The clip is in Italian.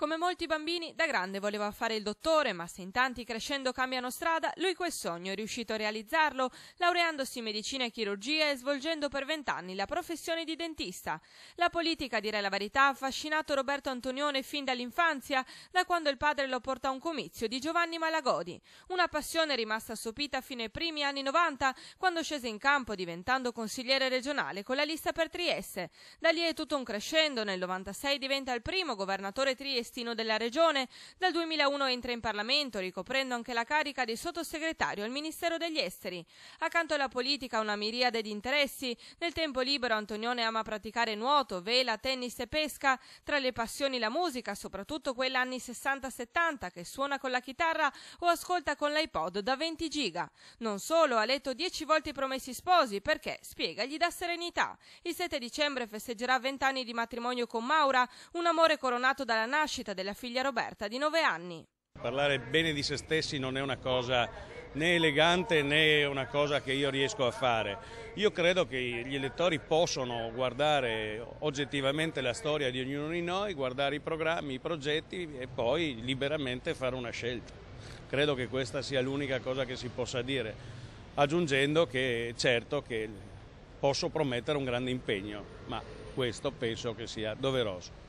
Come molti bambini, da grande voleva fare il dottore, ma se in tanti crescendo cambiano strada, lui quel sogno è riuscito a realizzarlo, laureandosi in medicina e chirurgia e svolgendo per vent'anni la professione di dentista. La politica, direi la verità, ha affascinato Roberto Antonione fin dall'infanzia, da quando il padre lo porta a un comizio di Giovanni Malagodi. Una passione rimasta sopita fino ai primi anni 90, quando scese in campo diventando consigliere regionale con la lista per Trieste. Da lì è tutto un crescendo, nel 96 diventa il primo governatore triestino destino della Regione. Dal 2001 entra in Parlamento, ricoprendo anche la carica di sottosegretario al Ministero degli Esteri. Accanto alla politica una miriade di interessi. Nel tempo libero Antonione ama praticare nuoto, vela, tennis e pesca. Tra le passioni la musica, soprattutto quella anni 60-70, che suona con la chitarra o ascolta con l'iPod da 20 giga. Non solo, ha letto 10 volte i promessi sposi perché, spiega, gli dà serenità. Il 7 dicembre festeggerà 20 anni di matrimonio con Maura, un amore coronato dalla nascita nascita della figlia Roberta di 9 anni. Parlare bene di se stessi non è una cosa né elegante né una cosa che io riesco a fare. Io credo che gli elettori possono guardare oggettivamente la storia di ognuno di noi, guardare i programmi, i progetti e poi liberamente fare una scelta. Credo che questa sia l'unica cosa che si possa dire, aggiungendo che certo che posso promettere un grande impegno, ma questo penso che sia doveroso.